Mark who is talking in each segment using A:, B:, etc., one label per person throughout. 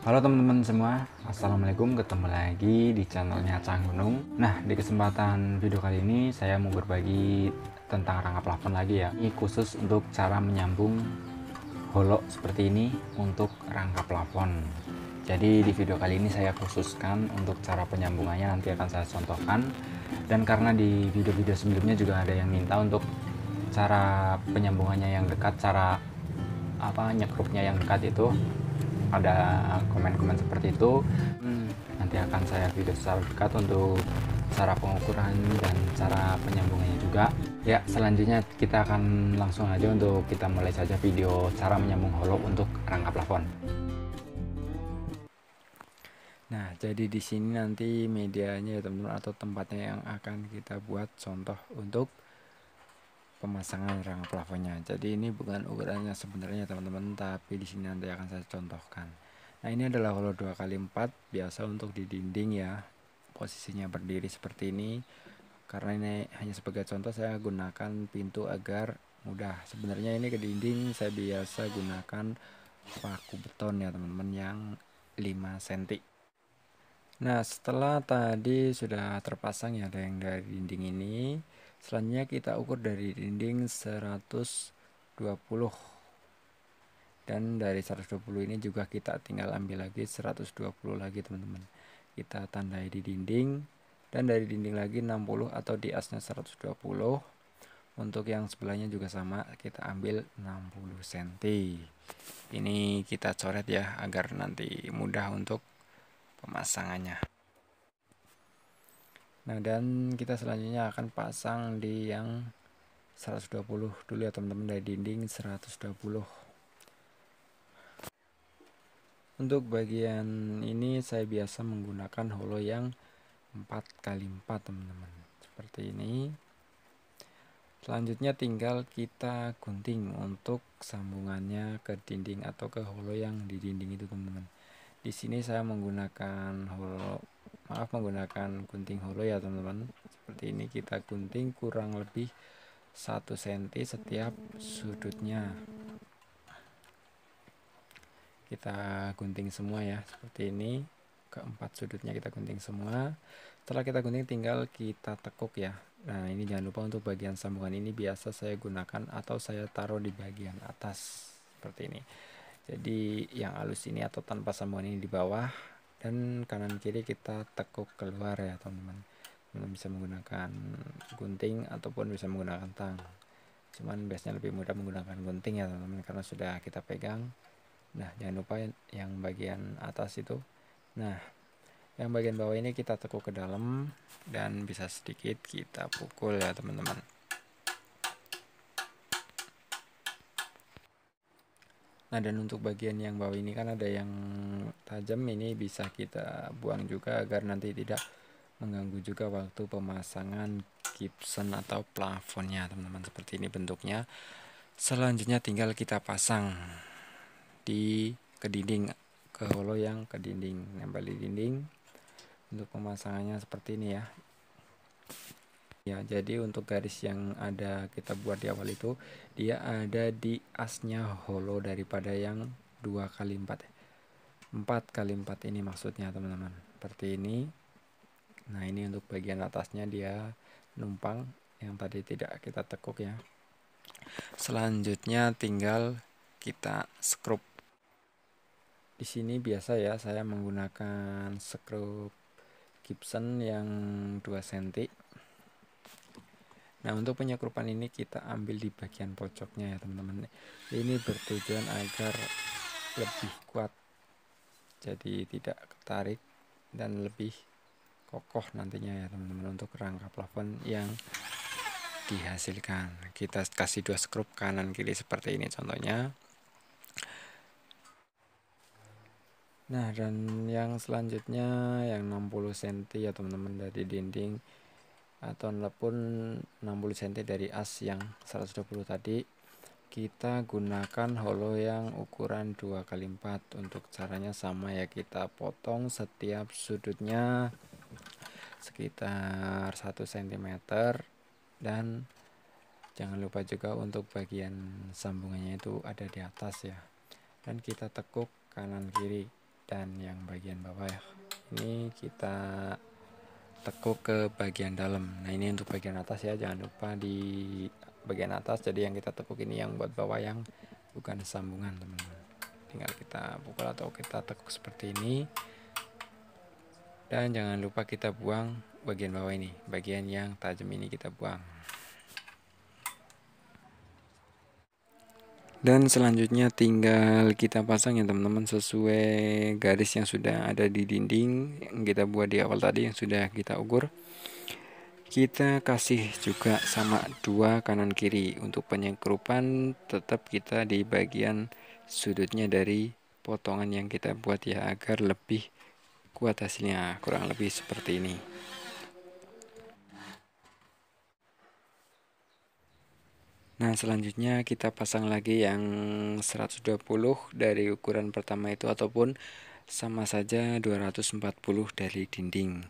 A: Halo teman-teman semua, Assalamualaikum ketemu lagi di channelnya Cang Gunung Nah di kesempatan video kali ini saya mau berbagi tentang rangka plafon lagi ya Ini khusus untuk cara menyambung holok seperti ini untuk rangka plafon Jadi di video kali ini saya khususkan untuk cara penyambungannya nanti akan saya contohkan Dan karena di video-video sebelumnya juga ada yang minta untuk cara penyambungannya yang dekat, cara apa nyekrupnya yang dekat itu ada komen-komen seperti itu hmm, nanti akan saya video secara dekat untuk cara pengukuran dan cara penyambungannya juga ya selanjutnya kita akan langsung aja untuk kita mulai saja video cara menyambung hollow untuk rangka plafon Nah, jadi di sini nanti medianya ya teman-teman atau tempatnya yang akan kita buat contoh untuk pemasangan rangka plafonnya. Jadi ini bukan ukurannya sebenarnya teman-teman, tapi di sini nanti akan saya contohkan. Nah, ini adalah holo 2 kali 4 biasa untuk di dinding ya. Posisinya berdiri seperti ini. Karena ini hanya sebagai contoh saya gunakan pintu agar mudah. Sebenarnya ini ke dinding saya biasa gunakan paku beton ya, teman-teman yang 5 cm. Nah, setelah tadi sudah terpasang ya yang dari dinding ini, Selanjutnya kita ukur dari dinding 120 dan dari 120 ini juga kita tinggal ambil lagi 120 lagi teman-teman kita tandai di dinding dan dari dinding lagi 60 atau di asnya 120 untuk yang sebelahnya juga sama kita ambil 60 cm ini kita coret ya agar nanti mudah untuk pemasangannya Nah, dan kita selanjutnya akan pasang di yang 120 dulu ya teman-teman dari dinding 120. Untuk bagian ini saya biasa menggunakan holo yang 4 kali 4 teman-teman. Seperti ini. Selanjutnya tinggal kita gunting untuk sambungannya ke dinding atau ke holo yang di dinding itu teman-teman. Di sini saya menggunakan holo maaf menggunakan gunting hollow ya teman-teman seperti ini kita gunting kurang lebih 1 cm setiap sudutnya kita gunting semua ya seperti ini keempat sudutnya kita gunting semua setelah kita gunting tinggal kita tekuk ya nah ini jangan lupa untuk bagian sambungan ini biasa saya gunakan atau saya taruh di bagian atas seperti ini jadi yang halus ini atau tanpa sambungan ini di bawah dan kanan kiri kita tekuk keluar ya teman-teman teman bisa menggunakan gunting ataupun bisa menggunakan tang cuman biasanya lebih mudah menggunakan gunting ya teman-teman karena sudah kita pegang nah jangan lupa yang bagian atas itu nah yang bagian bawah ini kita tekuk ke dalam dan bisa sedikit kita pukul ya teman-teman Nah dan untuk bagian yang bawah ini kan ada yang tajam ini bisa kita buang juga agar nanti tidak mengganggu juga waktu pemasangan Gibson atau plafonnya teman-teman seperti ini bentuknya. Selanjutnya tinggal kita pasang di ke dinding ke holo yang ke dinding nempel di dinding untuk pemasangannya seperti ini ya ya jadi untuk garis yang ada kita buat di awal itu dia ada di asnya hollow daripada yang dua kali empat empat kali empat ini maksudnya teman-teman seperti ini nah ini untuk bagian atasnya dia numpang yang tadi tidak kita tekuk ya selanjutnya tinggal kita scrub di sini biasa ya saya menggunakan scrub Gibson yang 2 cm Nah untuk penyekrupan ini kita ambil di bagian pojoknya ya teman-teman Ini bertujuan agar lebih kuat Jadi tidak ketarik dan lebih kokoh nantinya ya teman-teman Untuk rangka plafon yang dihasilkan Kita kasih dua skrup kanan kiri seperti ini contohnya Nah dan yang selanjutnya yang 60 cm ya teman-teman dari dinding atau telepon 60 cm dari as yang 120 tadi kita gunakan holo yang ukuran 2x4 untuk caranya sama ya kita potong setiap sudutnya sekitar 1 cm dan jangan lupa juga untuk bagian sambungannya itu ada di atas ya dan kita tekuk kanan kiri dan yang bagian bawah ya ini kita tekuk ke bagian dalam nah ini untuk bagian atas ya jangan lupa di bagian atas jadi yang kita tekuk ini yang buat bawah yang bukan sambungan teman-teman tinggal kita pukul atau kita tekuk seperti ini dan jangan lupa kita buang bagian bawah ini bagian yang tajam ini kita buang dan selanjutnya tinggal kita pasang ya teman-teman sesuai garis yang sudah ada di dinding yang kita buat di awal tadi yang sudah kita ukur kita kasih juga sama dua kanan kiri untuk penyekrupan tetap kita di bagian sudutnya dari potongan yang kita buat ya agar lebih kuat hasilnya kurang lebih seperti ini Nah selanjutnya kita pasang lagi yang 120 dari ukuran pertama itu ataupun sama saja 240 dari dinding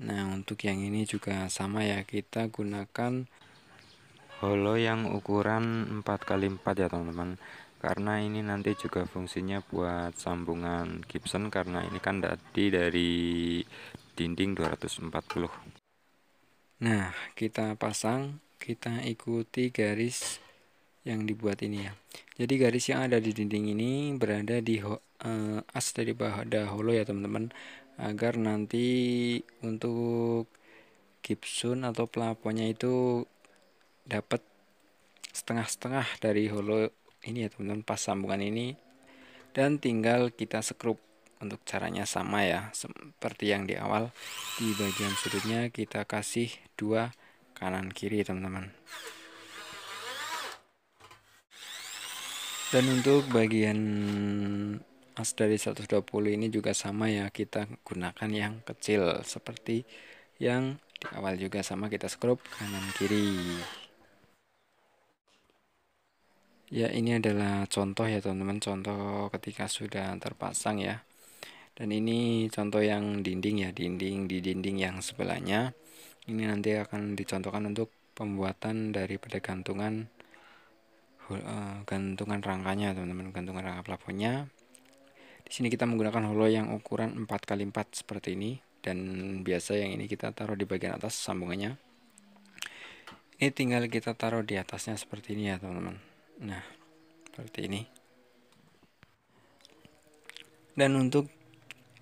A: Nah untuk yang ini juga sama ya kita gunakan holo yang ukuran 4x4 ya teman-teman karena ini nanti juga fungsinya buat sambungan Gibson karena ini kan tadi dari dinding 240 Nah kita pasang kita ikuti garis yang dibuat ini ya jadi garis yang ada di dinding ini berada di uh, as dari bahada holo ya teman-teman agar nanti untuk gipsun atau pelaponnya itu dapat setengah-setengah dari holo ini ya teman-teman pas sambungan ini dan tinggal kita sekrup untuk caranya sama ya seperti yang di awal di bagian sudutnya kita kasih dua kanan kiri teman-teman dan untuk bagian as dari 120 ini juga sama ya kita gunakan yang kecil seperti yang di awal juga sama kita skrup kanan kiri ya ini adalah contoh ya teman-teman contoh ketika sudah terpasang ya dan ini contoh yang dinding ya dinding di dinding yang sebelahnya ini nanti akan dicontohkan untuk pembuatan daripada gantungan eh, gantungan rangkanya teman-teman gantungan rangka plafonnya di sini kita menggunakan holo yang ukuran 4 kali 4 seperti ini dan biasa yang ini kita taruh di bagian atas sambungannya ini tinggal kita taruh di atasnya seperti ini ya teman-teman nah seperti ini dan untuk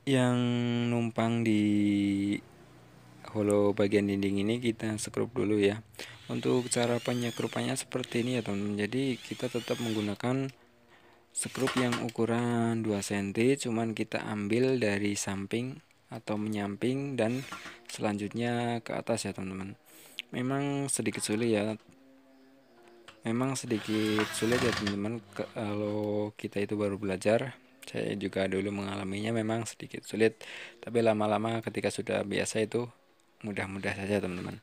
A: yang numpang di hollow bagian dinding ini kita sekrup dulu ya untuk cara penyekrupannya seperti ini ya teman teman jadi kita tetap menggunakan sekrup yang ukuran 2 cm cuman kita ambil dari samping atau menyamping dan selanjutnya ke atas ya teman-teman memang sedikit sulit ya memang sedikit sulit ya teman-teman kalau kita itu baru belajar saya juga dulu mengalaminya memang sedikit sulit tapi lama-lama ketika sudah biasa itu mudah-mudah saja teman-teman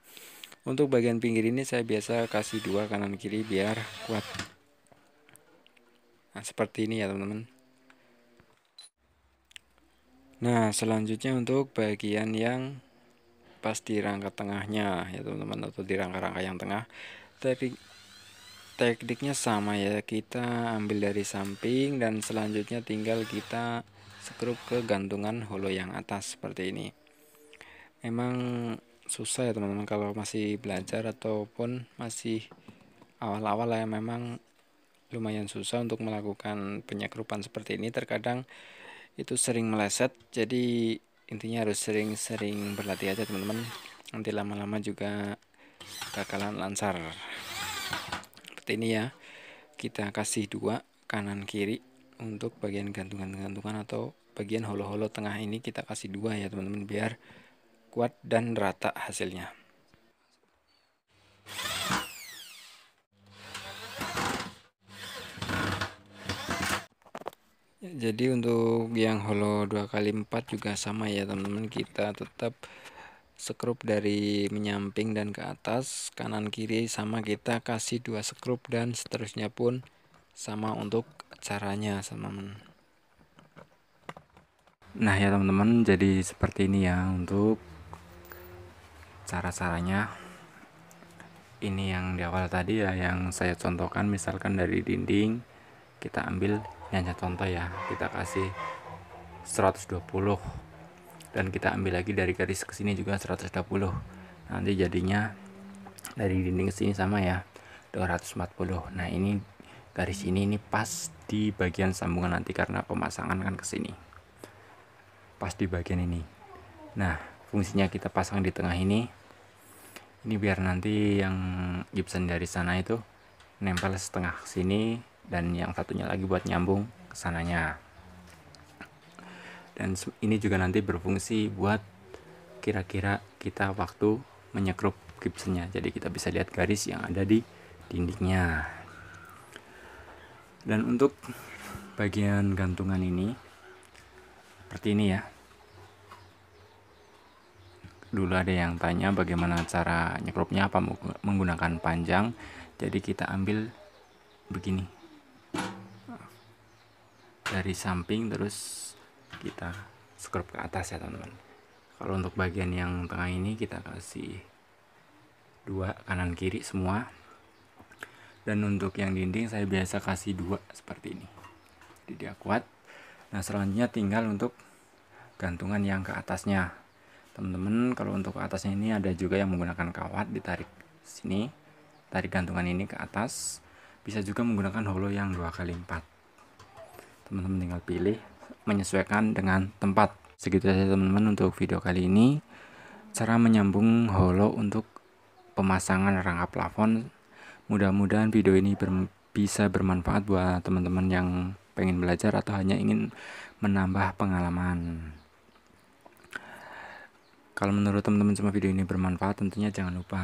A: untuk bagian pinggir ini saya biasa kasih dua kanan kiri biar kuat nah seperti ini ya teman-teman nah selanjutnya untuk bagian yang pas di rangka tengahnya ya teman-teman atau di rangka-rangka yang tengah Tapi tekniknya sama ya kita ambil dari samping dan selanjutnya tinggal kita skrup ke gantungan holo yang atas seperti ini emang susah ya teman-teman kalau masih belajar ataupun masih awal-awal lah ya memang lumayan susah untuk melakukan penyekrupan seperti ini terkadang itu sering meleset jadi intinya harus sering-sering berlatih aja teman-teman nanti lama-lama juga bakalan lancar seperti ini ya kita kasih dua kanan kiri untuk bagian gantungan-gantungan atau bagian holo-holo tengah ini kita kasih dua ya teman-teman biar kuat dan rata hasilnya. Ya, jadi untuk yang hollow 2x4 juga sama ya teman-teman kita tetap sekrup dari menyamping dan ke atas kanan kiri sama kita kasih dua sekrup dan seterusnya pun sama untuk caranya teman-teman nah ya teman-teman jadi seperti ini ya untuk cara-caranya ini yang di awal tadi ya yang saya contohkan misalkan dari dinding kita ambil hanya contoh ya kita kasih 120 dan kita ambil lagi dari garis ke sini juga 120 nanti jadinya dari dinding ke sini sama ya 240 nah ini garis ini ini pas di bagian sambungan nanti karena pemasangan kan ke sini pas di bagian ini nah fungsinya kita pasang di tengah ini ini biar nanti yang gipsen dari sana itu nempel setengah sini dan yang satunya lagi buat nyambung ke sananya dan ini juga nanti berfungsi buat kira-kira kita waktu menyekrup gipsennya jadi kita bisa lihat garis yang ada di dindingnya dan untuk bagian gantungan ini seperti ini ya dulu ada yang tanya bagaimana cara nyekrupnya apa menggunakan panjang jadi kita ambil begini dari samping terus kita skrup ke atas ya teman-teman kalau untuk bagian yang tengah ini kita kasih dua kanan kiri semua dan untuk yang dinding saya biasa kasih dua seperti ini jadi dia kuat nah selanjutnya tinggal untuk gantungan yang ke atasnya teman-teman kalau untuk atasnya ini ada juga yang menggunakan kawat ditarik sini tarik gantungan ini ke atas bisa juga menggunakan holo yang dua kali empat teman-teman tinggal pilih menyesuaikan dengan tempat segitu saja teman-teman untuk video kali ini cara menyambung holo untuk pemasangan rangka plafon mudah-mudahan video ini ber bisa bermanfaat buat teman-teman yang pengen belajar atau hanya ingin menambah pengalaman kalau menurut teman-teman semua video ini bermanfaat, tentunya jangan lupa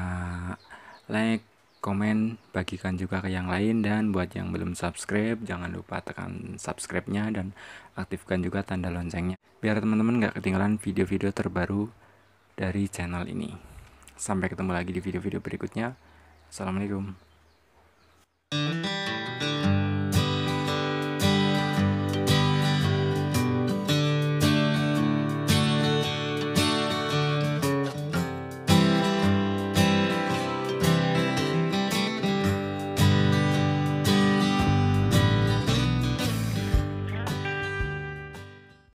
A: like, komen, bagikan juga ke yang lain dan buat yang belum subscribe, jangan lupa tekan subscribe-nya dan aktifkan juga tanda loncengnya biar teman-teman gak ketinggalan video-video terbaru dari channel ini. Sampai ketemu lagi di video-video berikutnya. Assalamualaikum.